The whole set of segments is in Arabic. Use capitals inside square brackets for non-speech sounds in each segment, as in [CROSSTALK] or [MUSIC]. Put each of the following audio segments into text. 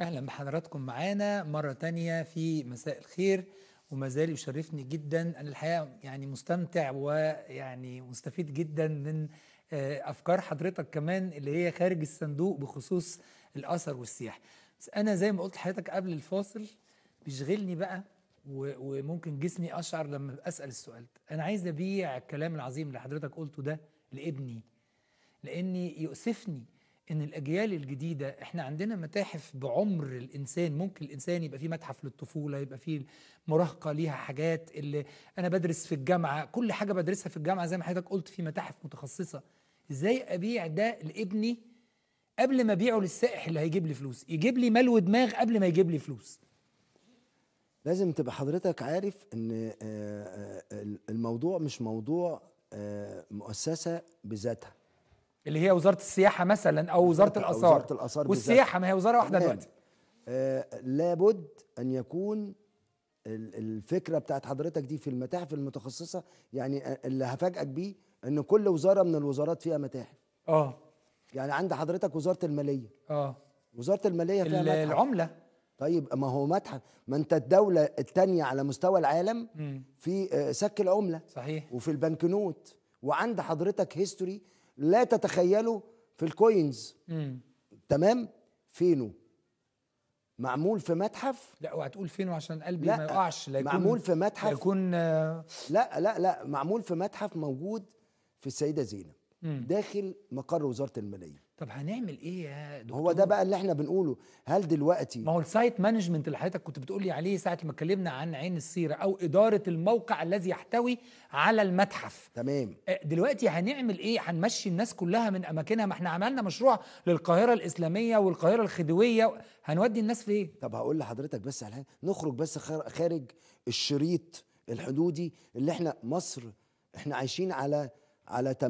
أهلا بحضراتكم معانا مرة تانية في مساء الخير وما زال يشرفني جدا أنا الحقيقة يعني مستمتع ويعني مستفيد جدا من آه، أفكار حضرتك كمان اللي هي خارج الصندوق بخصوص الأثر والسياحة بس أنا زي ما قلت لحضرتك قبل الفاصل بيشغلني بقى وممكن جسمي أشعر لما أسأل السؤال ده أنا عايز أبيع الكلام العظيم اللي حضرتك قلته ده لابني لأني يؤسفني ان الاجيال الجديده احنا عندنا متاحف بعمر الانسان ممكن الانسان يبقى فيه متحف للطفوله يبقى فيه مراهقه ليها حاجات اللي انا بدرس في الجامعه كل حاجه بدرسها في الجامعه زي ما حضرتك قلت في متاحف متخصصه ازاي ابيع ده لابني قبل ما ابيعه للسائح اللي هيجيب لي فلوس يجيب لي مال ودماغ قبل ما يجيب لي فلوس لازم تبقى حضرتك عارف ان آه، آه، الموضوع مش موضوع آه، مؤسسه بذاتها اللي هي وزاره السياحه مثلا او وزاره الاثار وزاره الاثار والسياحه ما هي وزاره واحده دلوقتي آه لابد ان يكون الفكره بتاعت حضرتك دي في المتاحف المتخصصه يعني اللي هفاجئك بيه ان كل وزاره من الوزارات فيها متاحف اه يعني عند حضرتك وزاره الماليه اه وزاره الماليه فيها متحف العمله طيب ما هو متحف ما انت الدوله الثانيه على مستوى العالم في آه، سك العمله صحيح وفي البنك نوت وعند حضرتك هيستوري لا تتخيله في الكوينز مم. تمام فينو معمول في متحف لا وهتقول فينو عشان قلبي لا ما يقعش لا معمول في متحف يكون آه، لا لا لا معمول في متحف موجود في السيده زينب داخل مقر وزاره الماليه طب هنعمل ايه يا دكتور هو ده بقى اللي احنا بنقوله هل دلوقتي ما هو السايت مانجمنت اللي حضرتك كنت بتقولي عليه ساعه ما اتكلمنا عن عين السيره او اداره الموقع الذي يحتوي على المتحف تمام أه، دلوقتي هنعمل ايه هنمشي الناس كلها من اماكنها ما احنا عملنا مشروع للقاهره الاسلاميه والقاهره الخديويه هنودي الناس فين طب هقول لحضرتك بس على نخرج بس خارج الشريط الحدودي اللي احنا مصر احنا عايشين على على 8%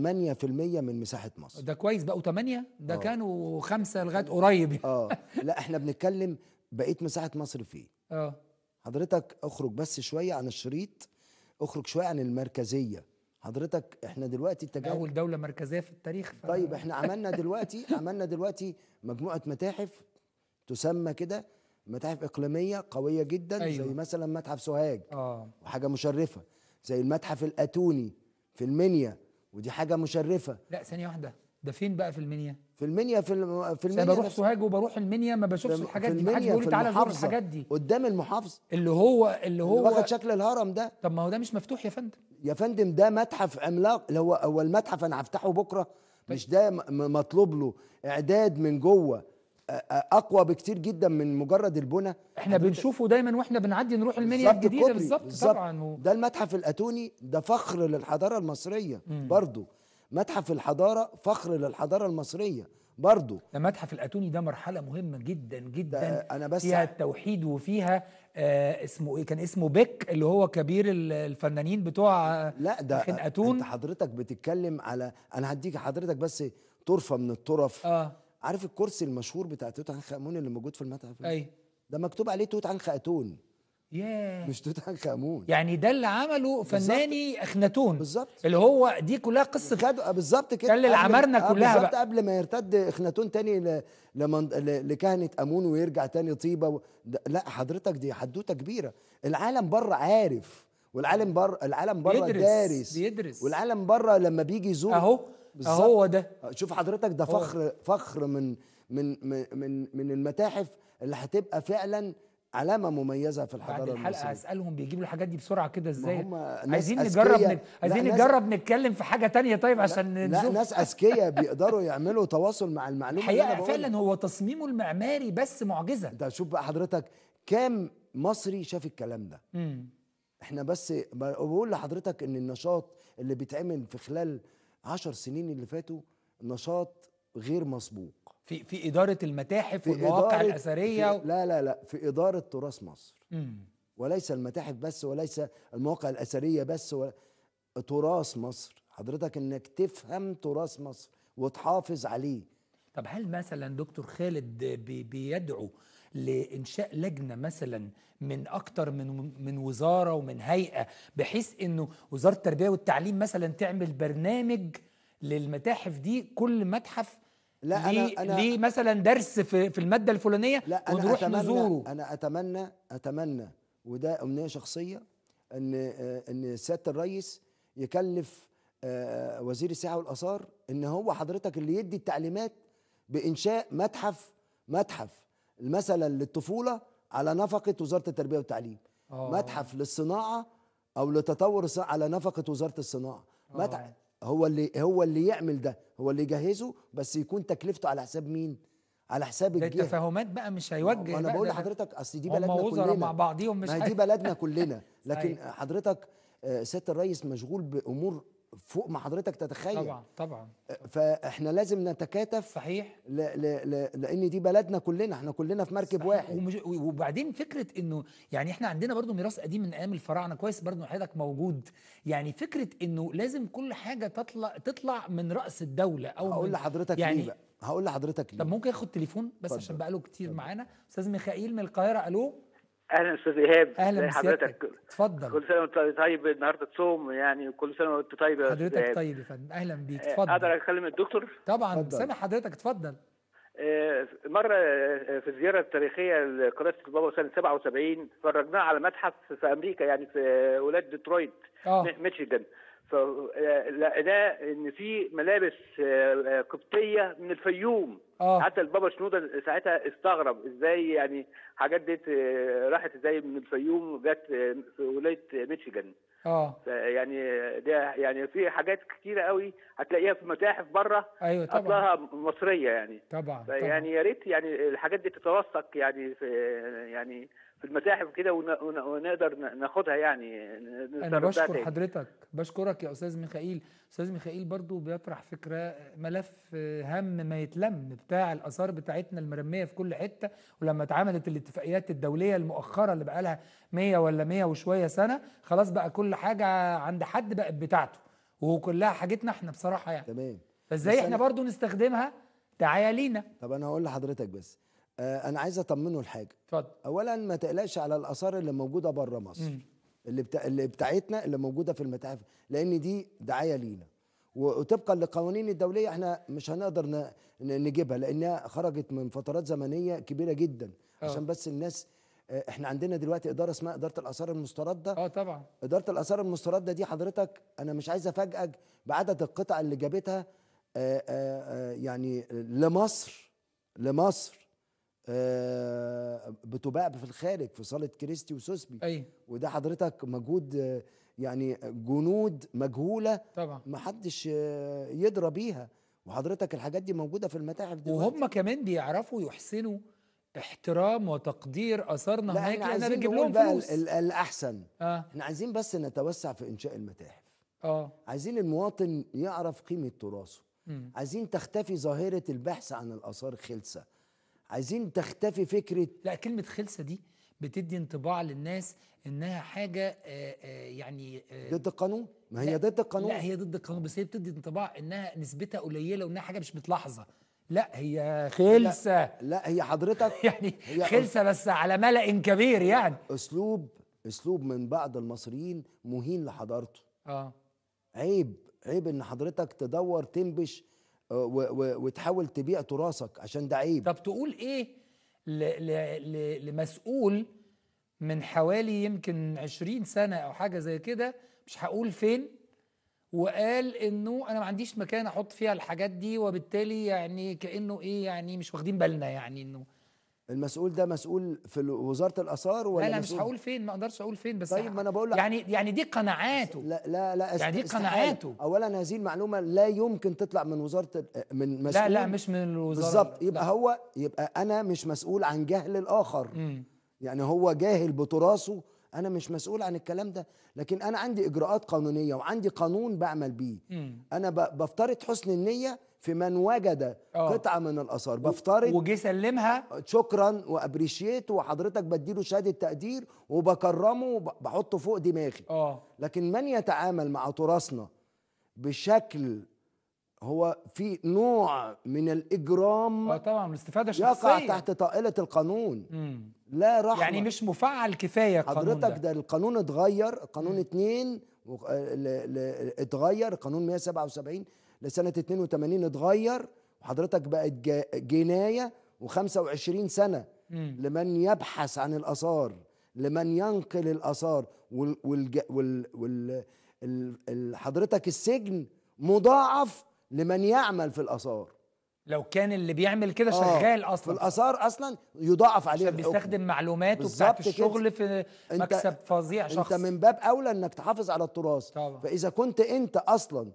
من مساحه مصر ده كويس بقوا 8 ده أوه. كانوا 5 لغايه قريب [LAUGHS] اه لا احنا بنتكلم بقيه مساحه مصر فيه اه حضرتك اخرج بس شويه عن الشريط اخرج شويه عن المركزيه حضرتك احنا دلوقتي التجاهل اول دوله مركزيه في التاريخ ف... طيب احنا عملنا دلوقتي عملنا دلوقتي مجموعه متاحف تسمى كده متاحف اقليميه قويه جدا أيوة. زي مثلا متحف سوهاج آه. وحاجه مشرفه زي المتحف الاتوني في المنيا ودي حاجه مشرفه لا ثانيه واحده ده فين بقى في المنيا في المنيا في في المنيا بروح سوهاج وبروح المنيا ما بشوفش الحاجات دي حد بيقول لي تعالى زور الحاجات دي قدام المحافظه اللي هو اللي هو واخد شكل الهرم ده طب ما هو ده مش مفتوح يا فندم يا فندم ده متحف عملاق اللي هو هو المتحف انا هفتحه بكره مش طيب. ده مطلوب له اعداد من جوه اقوى بكتير جدا من مجرد البنى احنا بنشوفه دايما واحنا بنعدي نروح المنيا الجديده بالظبط طبعا و... ده المتحف الاتوني ده فخر للحضاره المصريه برضه متحف الحضاره فخر للحضاره المصريه ده المتحف الاتوني ده مرحله مهمه جدا جدا انا بس فيها التوحيد وفيها آه اسمه ايه كان اسمه بيك اللي هو كبير الفنانين بتوع لا ده أتون انت حضرتك بتتكلم على انا هديك حضرتك بس طرفه من الطرف آه عارف الكرسي المشهور بتاع توت عنخ امون اللي موجود في المتحف اي ده مكتوب عليه توت عنخ اتون ياه مش توت عنخ امون يعني ده اللي عمله فناني اخناتون بالظبط اللي هو دي كلها قصه خدوا آه، بالظبط كده كان اللي عمرنا آه، كلها بالظبط قبل ما يرتد اخناتون تاني ل... لمن... ل... لكهنه امون ويرجع تاني طيبه و... لا حضرتك دي حدوته كبيره العالم بره عارف والعالم بره العالم بره دارس بيدرس والعالم بره لما بيجي يزور اهو بالظبط هو ده آه، شوف حضرتك ده فخر أوه. فخر من من من من المتاحف اللي هتبقى فعلا علامه مميزه في الحضاره بعد الحلقه المصرية. اسالهم بيجيبوا الحاجات دي بسرعه كده ازاي عايزين نجرب نك... عايزين نجرب نتكلم في حاجه تانية طيب عشان لا, لا ناس اذكياء بيقدروا يعملوا تواصل مع المعلومه حقيقة فعلا هو تصميمه المعماري بس معجزه ده شوف بقى حضرتك كام مصري شاف الكلام ده مم. احنا بس بقول لحضرتك ان النشاط اللي بيتعمل في خلال عشر سنين اللي فاتوا نشاط غير مسبوق في في اداره المتاحف في والمواقع إدارة الاثريه في لا لا لا في اداره تراث مصر مم. وليس المتاحف بس وليس المواقع الاثريه بس تراث مصر حضرتك انك تفهم تراث مصر وتحافظ عليه طب هل مثلا دكتور خالد بيدعو لانشاء لجنه مثلا من اكتر من من وزاره ومن هيئه بحيث انه وزاره التربيه والتعليم مثلا تعمل برنامج للمتاحف دي كل متحف لا ليه أنا, أنا ليه مثلا درس في, في الماده الفلانيه لا أنا ونروح أتمنى نزوره انا اتمنى اتمنى وده امنيه شخصيه ان ان سياده الرئيس يكلف آه، وزير السياحه والاثار ان هو حضرتك اللي يدي التعليمات بانشاء متحف متحف مثلا للطفوله على نفقه وزاره التربيه والتعليم أوه. متحف للصناعه او لتطور الصناعه على نفقه وزاره الصناعه متحف آه. هو اللي هو اللي يعمل ده هو اللي يجهزه بس يكون تكلفته على حساب مين على حساب الجهه التفاهمات بقى مش هيوجه انا بقول لحضرتك اصل دي بلدنا كلنا مع بعضيهم مش ما دي بلدنا كلنا [LAUGHS] لكن حضرتك سياده الرئيس مشغول بامور فوق ما حضرتك تتخيل طبعا طبعا فاحنا لازم نتكاتف صحيح ل ل ل لان دي بلدنا كلنا احنا كلنا في مركب صحيح. واحد وبعدين فكره انه يعني احنا عندنا برضو ميراث قديم من ايام الفراعنه كويس برضو حضرتك موجود يعني فكره انه لازم كل حاجه تطلع تطلع من راس الدوله او هقول لحضرتك يعني ليه بقى هقول لحضرتك ليه طب ممكن ياخد تليفون بس فضل. عشان بقاله كتير معانا استاذ ميخائيل من القاهره الو اهلا استاذ ايهاب اهلا بحضرتك اتفضل كل سنه وانت طيب. طيب النهارده تصوم يعني كل سنه وانت طيب يا حضرتك طيب يا فندم اهلا بيك آه، اتفضل اقدر اكلم الدكتور طبعا سامع حضرتك اتفضل آه، مرة آه، في الزيارة التاريخية لقداسة البابا سنة 77 اتفرجناه على متحف في أمريكا يعني في ولاية ديترويت ميشيغان فلقيناه ان في ملابس آه، آه، قبطيه من الفيوم آه. حتى البابا شنوده ساعتها استغرب ازاي يعني حاجات دي آه، راحت ازاي من الفيوم وجت في ولايه ميشيغان اه يعني ده يعني في حاجات كتيره قوي هتلاقيها في متاحف بره ايوه طبعا اصلها مصريه يعني طبعا يعني يا ريت يعني الحاجات دي تتوثق يعني في يعني في المتاحف كده ونقدر ناخدها يعني انا بشكر حضرتك بشكرك يا استاذ ميخائيل استاذ ميخائيل برضو بيطرح فكره ملف هم ما يتلم بتاع الاثار بتاعتنا المرميه في كل حته ولما اتعملت الاتفاقيات الدوليه المؤخره اللي بقى لها 100 ولا 100 وشويه سنه خلاص بقى كل حاجه عند حد بقت بتاعته وكلها حاجتنا احنا بصراحه يعني تمام فازاي احنا برضو نستخدمها تعالينا لينا طب انا هقول لحضرتك بس آه، انا عايز اطمنه لحاجه اتفضل اولا ما تقلقش على الاثار اللي موجوده بره مصر اللي بتا... اللي بتاعتنا اللي موجوده في المتاحف لان دي دعايه لينا وطبقا للقوانين الدوليه احنا مش هنقدر ن... نجيبها لانها خرجت من فترات زمنيه كبيره جدا أوه. عشان بس الناس آه، احنا عندنا دلوقتي اداره اسمها اداره الاثار المسترده اه طبعا اداره الاثار المسترده دي حضرتك انا مش عايز افاجئك بعدد القطع اللي جابتها آآ آه، آآ يعني لمصر لمصر آه، بتباع في الخارج في صاله كريستي وسوسبي أي. وده حضرتك مجهود يعني جنود مجهوله طبعا محدش آه، يدرى بيها وحضرتك الحاجات دي موجوده في المتاحف دلوقتي وهم كمان بيعرفوا يحسنوا احترام وتقدير اثارنا هناك احنا بنجيب لهم فلوس الاحسن آه. احنا عايزين بس نتوسع في انشاء المتاحف اه عايزين المواطن يعرف قيمه تراثه عايزين تختفي ظاهره البحث عن الاثار خلصه عايزين تختفي فكره لا كلمه خلسه دي بتدي انطباع للناس انها حاجه آآ آه، آآ آه، يعني آآ آه، ضد القانون ما هي ضد القانون لا هي ضد القانون بس هي بتدي انطباع انها نسبتها قليله وانها حاجه مش متلاحظه لا هي خلسه لا, لا هي حضرتك [LAUGHS] يعني هي خلسه بس على ملأ كبير يعني اسلوب اسلوب من بعض المصريين مهين لحضارته اه عيب عيب ان حضرتك تدور تنبش وتحاول تبيع تراثك عشان ده عيب طب تقول ايه لمسؤول من حوالي يمكن 20 سنه او حاجه زي كده مش هقول فين وقال انه انا ما عنديش مكان احط فيها الحاجات دي وبالتالي يعني كانه ايه يعني مش واخدين بالنا يعني انه المسؤول ده مسؤول في وزاره الاثار ولا لا انا مش هقول فين ما اقدرش اقول فين بس طيب ما انا بقول لك يعني يعني دي قناعاته لا لا لا يعني دي قناعاته اولا هذه المعلومه لا يمكن تطلع من وزاره من مسؤول لا لا مش من الوزاره بالظبط يبقى لا. هو يبقى انا مش مسؤول عن جهل الاخر م. يعني هو جاهل بتراثه انا مش مسؤول عن الكلام ده لكن انا عندي اجراءات قانونيه وعندي قانون بعمل بيه م. انا بفترض حسن النيه في من وجد أوه. قطعه من الاثار بفترض وجي سلمها شكرا وابريشيت وحضرتك بديله شهاده تقدير وبكرمه وبحطه فوق دماغي أوه. لكن من يتعامل مع تراثنا بشكل هو في نوع من الاجرام اه طبعا الاستفاده الشخصيه يقع تحت طائله القانون مم. لا رحمه يعني مش مفعل كفايه القانون حضرتك ده, ده القانون اتغير قانون 2 آه، اتغير قانون 177 لسنه 82 اتغير وحضرتك بقت جنايه و25 سنه لمن يبحث عن الاثار لمن ينقل الاثار وحضرتك حضرتك السجن مضاعف لمن يعمل في الاثار لو كان اللي بيعمل كده آه شغال اصلا الاثار اصلا يضاعف عليه عشان بيستخدم معلوماته بتاعت الشغل في مكسب فظيع شخص انت من باب اولى انك تحافظ على التراث طبعا. فاذا كنت انت اصلا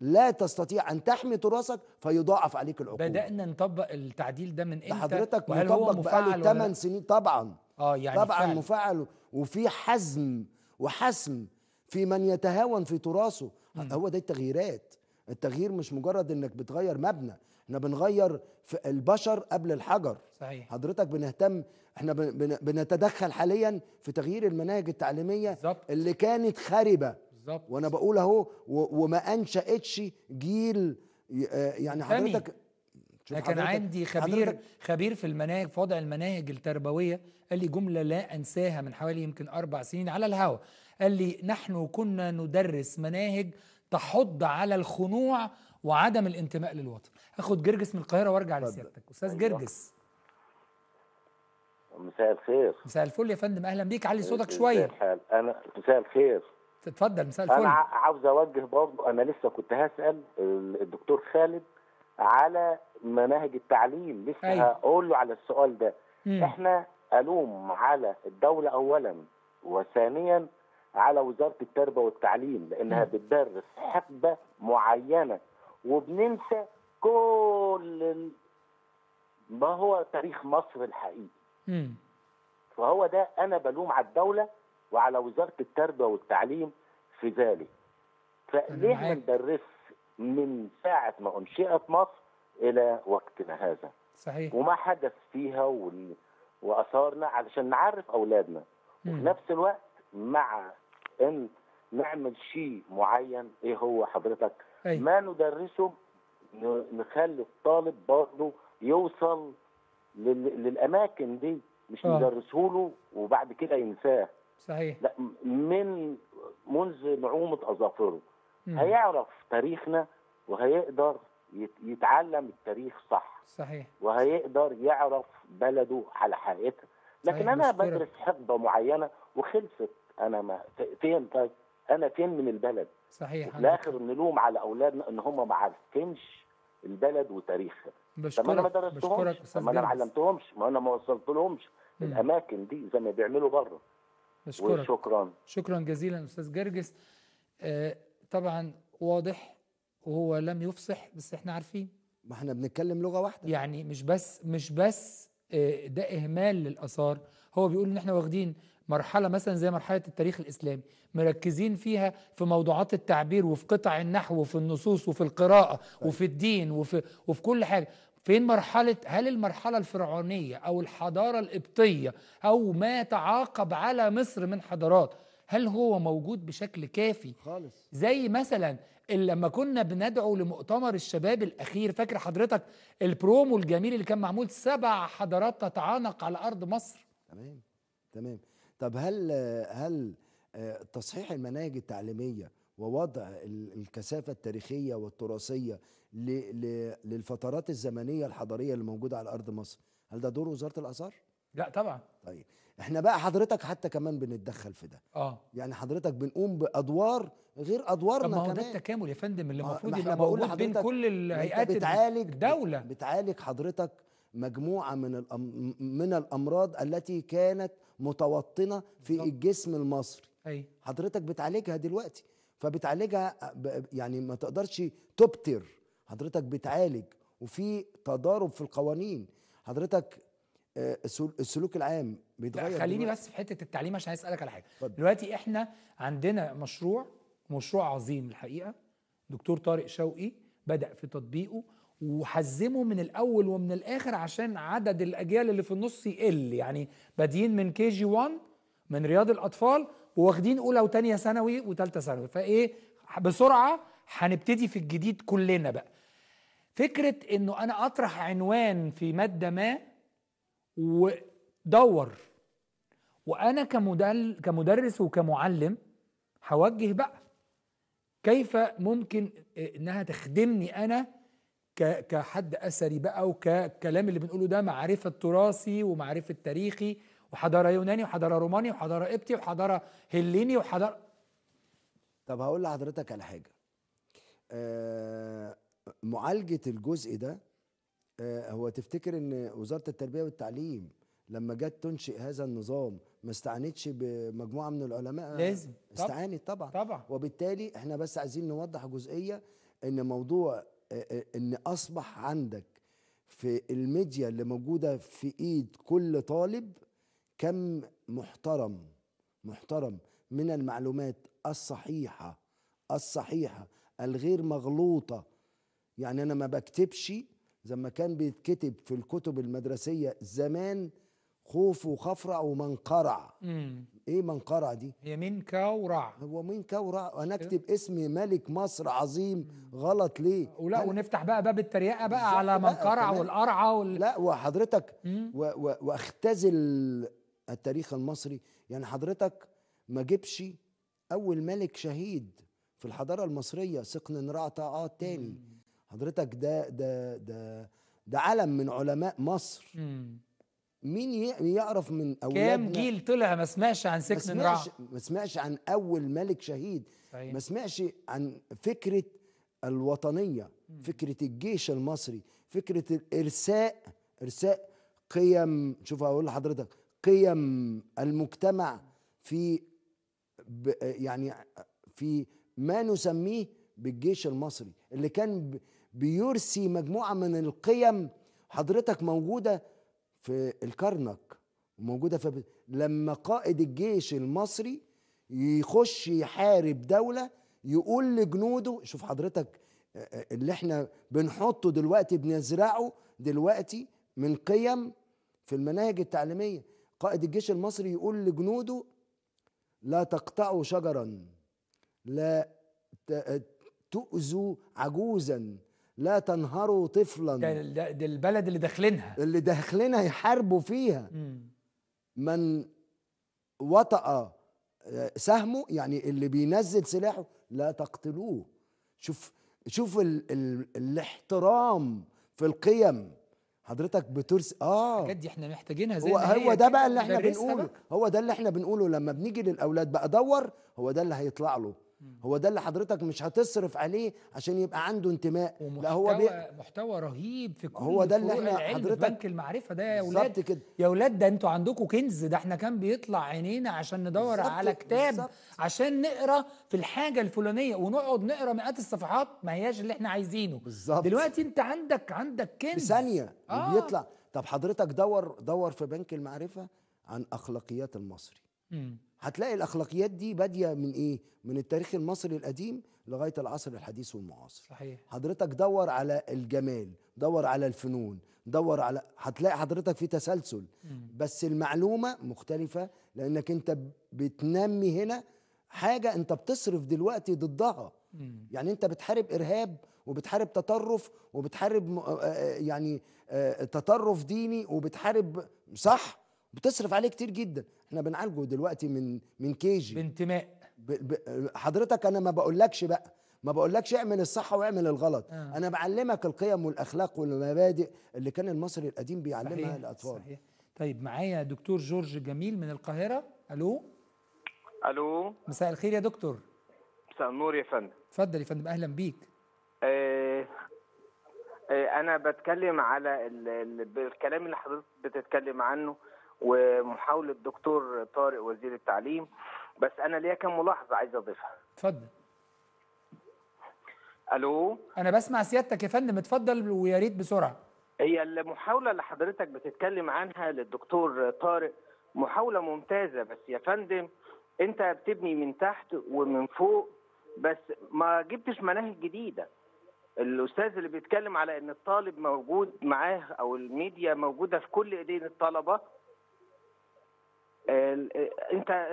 لا تستطيع ان تحمي تراثك فيضاعف عليك العقوبه بدانا نطبق التعديل ده من امتى حضرتك مطبق بقاله 8 سنين طبعا اه يعني طبعا فعل. مفعل وفي حزم وحسم في من يتهاون في تراثه م. هو ده التغييرات التغيير مش مجرد انك بتغير مبنى احنا بنغير في البشر قبل الحجر صحيح. حضرتك بنهتم احنا بنتدخل حاليا في تغيير المناهج التعليميه بالزبط. اللي كانت خاربه بالظبط وانا بقول اهو وما انشاتش جيل آه، يعني حضرتك انا كان عندي خبير حضرتك. خبير في المناهج في وضع المناهج التربويه قال لي جمله لا انساها من حوالي يمكن اربع سنين على الهوا قال لي نحن كنا ندرس مناهج تحض على الخنوع وعدم الانتماء للوطن اخد جرجس من القاهره وارجع لسيادتك استاذ أيوه. جرجس مساء الخير مساء الفل يا فندم اهلا بيك علي صوتك شويه انا مساء الخير اتفضل مساء الفل انا عاوز اوجه برضه انا لسه كنت هسال الدكتور خالد على مناهج التعليم لسه أيوة. هقول له على السؤال ده مم. احنا الوم على الدوله اولا وثانيا على وزاره التربيه والتعليم لانها مم. بتدرس حقبه معينه وبننسى كل ما هو تاريخ مصر الحقيقي مم. فهو ده انا بلوم على الدوله وعلى وزاره التربيه والتعليم في ذلك فليه ما ندرس من ساعه ما انشئت مصر الى وقتنا هذا صحيح وما حدث فيها واثارنا علشان نعرف اولادنا وفي نفس الوقت مع ان نعمل شيء معين ايه هو حضرتك أي. ما ندرسه نخلي الطالب برضه يوصل للاماكن دي مش آه. ندرسه له وبعد كده ينساه صحيح لا من منذ نعومه اظافره هيعرف تاريخنا وهيقدر يتعلم التاريخ صح صحيح وهيقدر يعرف بلده على حقيقتها لكن انا مشكرة. بدرس حقبه معينه وخلصت انا ما فين طيب انا فين من البلد صحيح في الاخر نلوم على اولادنا ان هم ما عارفينش البلد وتاريخها طب انا ما درستهمش ما انا ما علمتهمش ما انا ما وصلت لهمش الاماكن دي زي ما بيعملوا بره نشكرك وشكرا شكرا جزيلا أستاذ جرجس آه، طبعا واضح وهو لم يفصح بس احنا عارفين ما احنا بنتكلم لغة واحدة يعني مش بس مش بس آه، ده إهمال للآثار هو بيقول إن احنا واخدين مرحلة مثلا زي مرحلة التاريخ الإسلامي مركزين فيها في موضوعات التعبير وفي قطع النحو وفي النصوص وفي القراءة طيب. وفي الدين وفي, وفي كل حاجة فين مرحلة هل المرحلة الفرعونية أو الحضارة القبطية أو ما تعاقب على مصر من حضارات هل هو موجود بشكل كافي خالص زي مثلا لما كنا بندعو لمؤتمر الشباب الأخير فاكر حضرتك البرومو الجميل اللي كان معمول سبع حضارات تتعانق على أرض مصر تمام تمام طب هل هل آه، تصحيح المناهج التعليمية ووضع الكثافة التاريخية والتراثية للفترات الزمنيه الحضاريه اللي موجوده على ارض مصر هل ده دور وزاره الاثار لا طبعا طيب احنا بقى حضرتك حتى كمان بنتدخل في ده اه يعني حضرتك بنقوم بادوار غير ادوارنا طب ما هو ده التكامل يا فندم اللي آه، المفروض يبقى موجود بين كل الهيئات بتعالج الدوله بتعالج حضرتك مجموعه من الأم من الامراض التي كانت متوطنه في طب. الجسم المصري أي. حضرتك بتعالجها دلوقتي فبتعالجها يعني ما تقدرش تبتر حضرتك بتعالج وفي تضارب في القوانين حضرتك آه، السلوك العام بيتغير خليني بس في حته التعليم عشان اسالك على حاجه فضل. دلوقتي احنا عندنا مشروع مشروع عظيم الحقيقه دكتور طارق شوقي بدا في تطبيقه وحزمه من الاول ومن الاخر عشان عدد الاجيال اللي في النص يقل يعني بادئين من كي جي 1 من رياض الاطفال وواخدين اولى وثانيه ثانوي وثالثه ثانوي فايه بسرعه هنبتدي في الجديد كلنا بقى فكرة انه انا اطرح عنوان في مادة ما ودور وانا كمدل كمدرس وكمعلم هوجه بقى كيف ممكن آه، انها تخدمني انا كحد اثري بقى وككلام اللي بنقوله ده معرفه تراثي ومعرفه تاريخي وحضاره يوناني وحضاره روماني وحضاره قبطي وحضاره هليني وحضاره طب هقول لحضرتك على حاجه أه معالجه الجزء ده آه، هو تفتكر ان وزاره التربيه والتعليم لما جت تنشئ هذا النظام ما استعانتش بمجموعه من العلماء لازم استعانت طبعا طبعا وبالتالي احنا بس عايزين نوضح جزئيه ان موضوع آه، آه، ان اصبح عندك في الميديا اللي موجوده في ايد كل طالب كم محترم محترم من المعلومات الصحيحه الصحيحه الغير مغلوطه يعني انا ما بكتبش زي ما كان بيتكتب في الكتب المدرسيه زمان خوف وخفرع ومنقرع ايه منقرع دي هي منك ورع هو مين ورع انا إيه. اكتب اسم ملك مصر عظيم مم. غلط ليه ولا ونفتح بقى باب التريقه بقى على منقرع والقرعه وال... لا وحضرتك و... و... واختزل التاريخ المصري يعني حضرتك ما جبش اول ملك شهيد في الحضاره المصريه سقن نرعتعاه تاني مم. حضرتك ده ده ده ده علم من علماء مصر مين يعرف من اولادنا كام جيل طلع ما سمعش عن سكن رع ما سمعش عن اول ملك شهيد ما سمعش عن فكره الوطنيه فكره الجيش المصري فكره الارساء ارساء قيم شوف هقول لحضرتك قيم المجتمع في يعني في ما نسميه بالجيش المصري اللي كان بيرسي مجموعه من القيم حضرتك موجوده في الكرنك وموجوده في لما قائد الجيش المصري يخش يحارب دوله يقول لجنوده شوف حضرتك آه، آه، اللي احنا بنحطه دلوقتي بنزرعه دلوقتي من قيم في المناهج التعليميه قائد الجيش المصري يقول لجنوده لا تقطعوا شجرا لا آه، تؤذوا عجوزا لا تنهروا طفلا ده, ده, ده البلد اللي داخلينها اللي داخلينها يحاربوا فيها مم. من وطأ آه، سهمه يعني اللي بينزل سلاحه لا تقتلوه شوف شوف ال ال الاحترام في القيم حضرتك بترس اه الحاجات دي احنا محتاجينها زي هو, هو ده بقى اللي احنا بنقوله هو ده اللي احنا بنقوله لما بنيجي للاولاد بقى دور هو ده اللي هيطلع له هو ده اللي حضرتك مش هتصرف عليه عشان يبقى عنده انتماء لا هو بي... محتوى رهيب في كل هو ده اللي احنا حضرتك بنك المعرفه ده يا اولاد كده يا اولاد ده انتوا عندكم كنز ده احنا كان بيطلع عينينا عشان ندور على كتاب بالزبط. عشان نقرا في الحاجه الفلانيه ونقعد نقرا مئات الصفحات ما هياش اللي احنا عايزينه بالظبط دلوقتي انت عندك عندك كنز ثانيه آه. بيطلع طب حضرتك دور دور في بنك المعرفه عن اخلاقيات المصري هتلاقي الاخلاقيات دي باديه من ايه من التاريخ المصري القديم لغايه العصر الحديث والمعاصر صحيح حضرتك دور على الجمال دور على الفنون دور على هتلاقي حضرتك في تسلسل بس المعلومه مختلفه لانك انت بتنمي هنا حاجه انت بتصرف دلوقتي ضدها يعني انت بتحارب ارهاب وبتحارب تطرف وبتحارب يعني تطرف ديني وبتحارب صح بتصرف عليه كتير جدا احنا بنعالجه دلوقتي من من كيجي بانتماء ب... ب... حضرتك انا ما بقولكش بقى ما بقولكش اعمل الصح واعمل الغلط آه. انا بعلمك القيم والاخلاق والمبادئ اللي كان المصري القديم بيعلمها صحيح. للاطفال صحيح. طيب معايا دكتور جورج جميل من القاهره الو الو مساء الخير يا دكتور مساء النور يا فندم اتفضل يا فندم اهلا بيك آه, آه، انا بتكلم على ال... الكلام اللي حضرتك بتتكلم عنه ومحاوله دكتور طارق وزير التعليم بس انا ليا كم ملاحظه عايز اضيفها اتفضل الو انا بسمع سيادتك يا فندم اتفضل ويا ريت بسرعه هي المحاوله اللي حضرتك بتتكلم عنها للدكتور طارق محاوله ممتازه بس يا فندم انت بتبني من تحت ومن فوق بس ما جبتش مناهج جديده الاستاذ اللي بيتكلم على ان الطالب موجود معاه او الميديا موجوده في كل ايدين الطلبه انت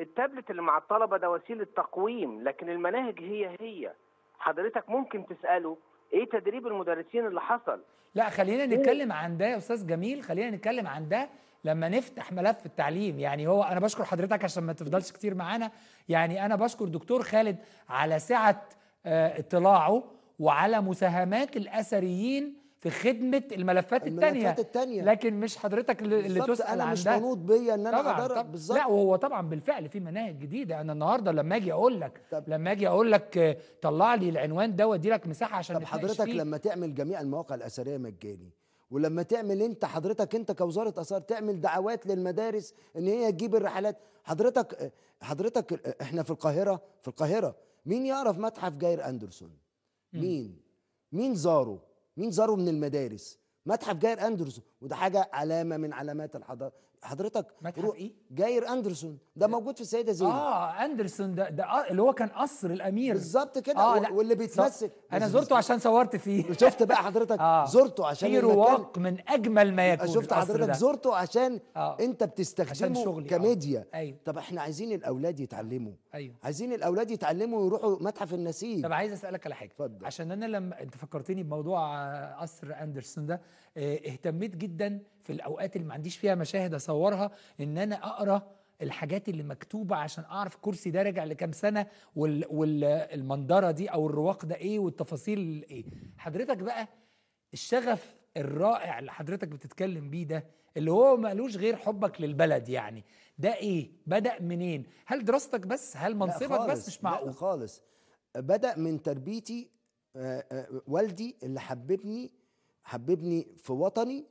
التابلت اللي مع الطلبه ده وسيله تقويم لكن المناهج هي هي حضرتك ممكن تساله ايه تدريب المدرسين اللي حصل لا خلينا إيه؟ نتكلم عن ده يا استاذ جميل خلينا نتكلم عن ده لما نفتح ملف التعليم يعني هو انا بشكر حضرتك عشان ما تفضلش كتير معانا يعني انا بشكر دكتور خالد على سعه آه، اطلاعه وعلى مساهمات الاثريين في خدمه الملفات التانية الملفات التانية لكن مش حضرتك اللي تسال عن ده انا مش منوط بيا ان انا ادرب بالظبط لا وهو طبعا بالفعل في مناهج جديده انا النهارده لما اجي اقول لك لما اجي اقول لك آه، طلع لي العنوان ده وادي لك مساحه عشان طب حضرتك فيه. لما تعمل جميع المواقع الاثريه مجاني ولما تعمل انت حضرتك انت كوزاره اثار تعمل دعوات للمدارس ان هي تجيب الرحلات حضرتك آه، حضرتك آه، احنا في القاهره في القاهره مين يعرف متحف جاير اندرسون مين مين زاره مين زاره من المدارس متحف جاير اندرسون وده حاجه علامه من علامات الحضاره حضرتك متحف ايه؟ جاير اندرسون ده موجود في السيده زينب اه اندرسون ده ده آه، اللي هو كان قصر الامير بالظبط كده آه واللي بيتمثل انا زرته عشان صورت فيه [LAUGHS] شفت بقى حضرتك [LAUGHS] آه. زرته عشان في رواق من اجمل ما يكون شفت حضرتك ده. زرته عشان آه. انت بتستخدمه عشان آه. كميديا آه. أيوه. طب احنا عايزين الاولاد يتعلموا أيوه. عايزين الاولاد يتعلموا ويروحوا متحف النسيج طب عايز اسالك على حاجه اتفضل عشان انا لما انت فكرتني بموضوع آه، قصر اندرسون ده آه، اهتميت جدا في الأوقات اللي ما عنديش فيها مشاهد أصورها إن أنا أقرأ الحاجات اللي مكتوبة عشان أعرف الكرسي ده راجع لكام سنة والمنظرة دي أو الرواق ده إيه والتفاصيل إيه حضرتك بقى الشغف الرائع اللي حضرتك بتتكلم بيه ده اللي هو مالوش غير حبك للبلد يعني ده ايه بدأ منين هل دراستك بس هل منصبك بس مش معقول خالص بدأ من تربيتي آه، آه، والدي اللي حببني حببني في وطني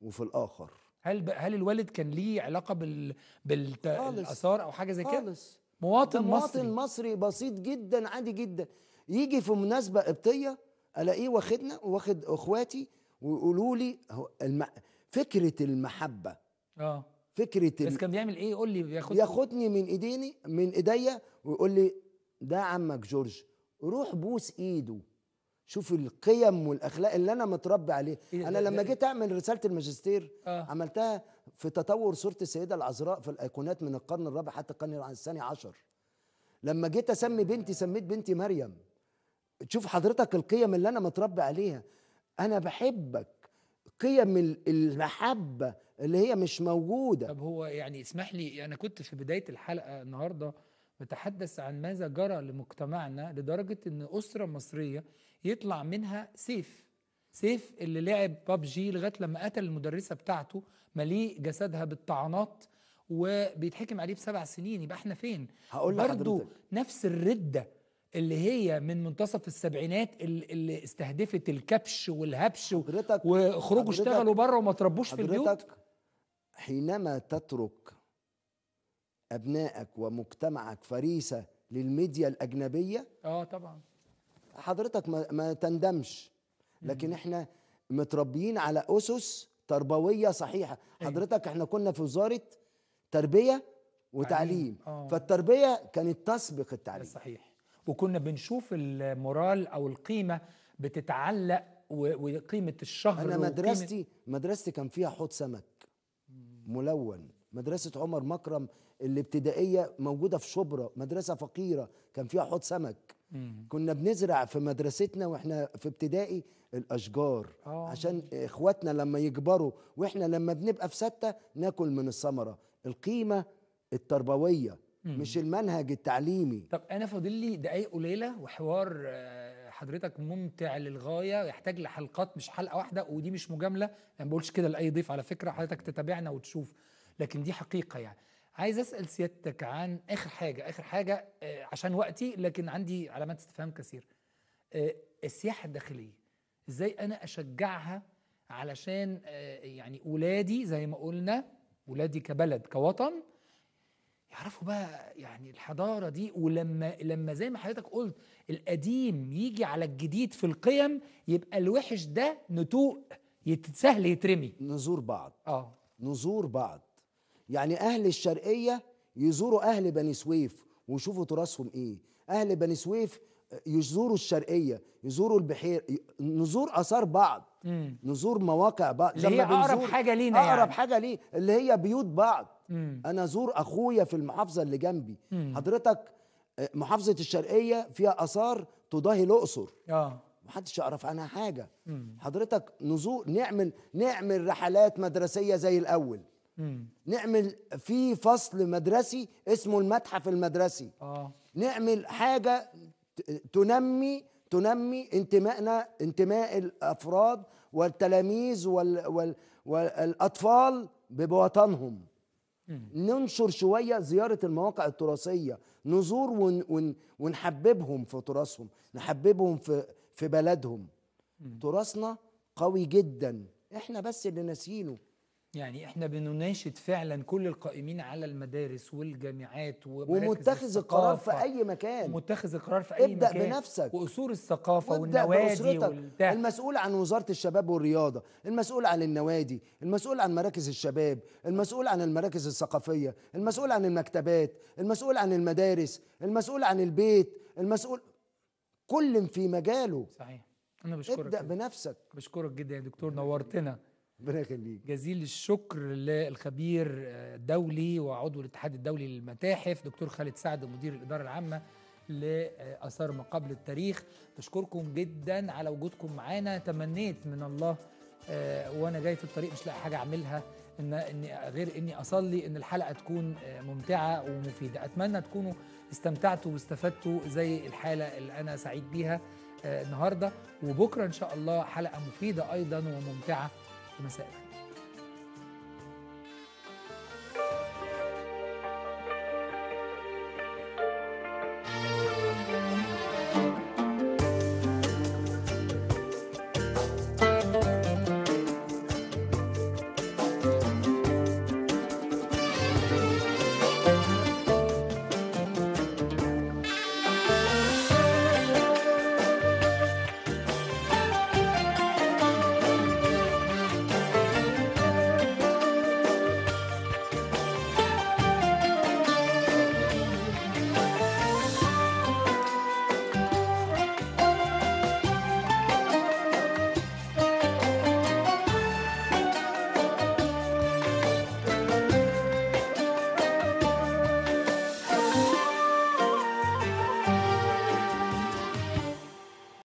وفي الاخر هل ب... هل الوالد كان ليه علاقه بال بالاثار او حاجه زي كده خالص مواطن مصري مواطن مصري بسيط جدا عادي جدا يجي في مناسبه قبطيه الاقيه واخدنا واخد اخواتي ويقولوا لي الم... فكره المحبه اه فكره بس كان بيعمل ايه قول لي بياخد ياخدني من ايديني من ايديا ويقول لي ده عمك جورج روح بوس ايده شوف القيم والاخلاق اللي انا متربي عليه إيه انا لما جيت اعمل رساله الماجستير آه. عملتها في تطور صوره السيده العذراء في الايقونات من القرن الرابع حتى القرن الثاني عشر لما جيت اسمي بنتي سميت بنتي مريم تشوف حضرتك القيم اللي انا متربي عليها انا بحبك قيم المحبه اللي هي مش موجوده طب هو يعني اسمح لي انا كنت في بدايه الحلقه النهارده بتحدث عن ماذا جرى لمجتمعنا لدرجه ان اسره مصريه يطلع منها سيف سيف اللي لعب ببجي لغايه لما قتل المدرسه بتاعته مليء جسدها بالطعنات وبيتحكم عليه بسبع سنين يبقى احنا فين هقول برضو نفس الرده اللي هي من منتصف السبعينات اللي استهدفت الكبش والهبش حضرتك واخرجوا اشتغلوا بره وما تربوش في البيوت حينما تترك ابنائك ومجتمعك فريسه للميديا الاجنبيه اه طبعا حضرتك ما, ما تندمش لكن احنا متربيين على اسس تربويه صحيحه أيوة. حضرتك احنا كنا في وزاره تربيه وتعليم آه. فالتربيه كانت تسبق التعليم صحيح وكنا بنشوف المورال او القيمه بتتعلق وقيمه الشهر انا مدرستي مدرستي كان فيها حوض سمك ملون مدرسه عمر مكرم الابتدائيه موجوده في شبرا مدرسه فقيره كان فيها حوض سمك كنا بنزرع في مدرستنا واحنا في ابتدائي الاشجار أوه. عشان اخواتنا لما يكبروا واحنا لما بنبقى في سته ناكل من الثمره القيمه التربويه مم. مش المنهج التعليمي طب انا فاضل لي دقايق قليله وحوار آه، حضرتك ممتع للغايه يحتاج لحلقات مش حلقه واحده ودي مش مجامله انا ما بقولش كده لاي ضيف على فكره حضرتك تتابعنا وتشوف لكن دي حقيقه يعني عايز اسال سيادتك عن اخر حاجه اخر حاجه آه، عشان وقتي لكن عندي علامات استفهام كثير آه، السياحه الداخليه ازاي انا اشجعها علشان آه، يعني اولادي زي ما قلنا ولادي كبلد كوطن يعرفوا بقى يعني الحضاره دي ولما لما زي ما حضرتك قلت القديم يجي على الجديد في القيم يبقى الوحش ده نتوء سهل يترمي نزور بعض اه نزور بعض يعني اهل الشرقيه يزوروا اهل بني سويف ويشوفوا تراثهم ايه اهل بني سويف يزوروا الشرقيه يزوروا البحير نزور اثار بعض مم. نزور مواقع بعض اللي هي اقرب حاجه لينا يعني. اقرب يعني. حاجه لي اللي هي بيوت بعض مم. انا ازور اخويا في المحافظه اللي جنبي مم. حضرتك آه، محافظه الشرقيه فيها اثار تضاهي الاقصر اه محدش يعرف عنها حاجه مم. حضرتك نزور نعمل نعمل رحلات مدرسيه زي الاول نعمل في فصل مدرسي اسمه المتحف المدرسي آه. نعمل حاجه تنمي تنمي انتمائنا انتماء الافراد والتلاميذ وال وال والاطفال بوطنهم ننشر شويه زياره المواقع التراثيه نزور ون ون ونحببهم في تراثهم نحببهم في في بلدهم تراثنا قوي جدا احنا بس اللي ناسينه يعني احنا بنناشد فعلا كل القائمين على المدارس والجامعات ومتخذ القرار في اي مكان متخذ القرار في اي ابدأ مكان ابدا بنفسك واصول الثقافه والنوادي والده. المسؤول عن وزاره الشباب والرياضه المسؤول عن النوادي المسؤول عن مراكز الشباب المسؤول عن المراكز الثقافيه المسؤول عن المكتبات المسؤول عن المدارس المسؤول عن البيت المسؤول كل في مجاله صحيح انا بشكرك ابدا بنفسك بشكرك جدا يا دكتور نورتنا ربنا يخليك جزيل الشكر للخبير الدولي آه، وعضو الاتحاد الدولي للمتاحف دكتور خالد سعد مدير الاداره العامه لاثار ما قبل التاريخ بشكركم جدا على وجودكم معانا تمنيت من الله آه، وانا جاي في الطريق مش لاقي حاجه اعملها ان اني غير اني اصلي ان الحلقه تكون آه، ممتعه ومفيده اتمنى تكونوا استمتعتوا واستفدتوا زي الحاله اللي انا سعيد بيها النهارده وبكره ان شاء الله حلقه مفيده ايضا وممتعه いません。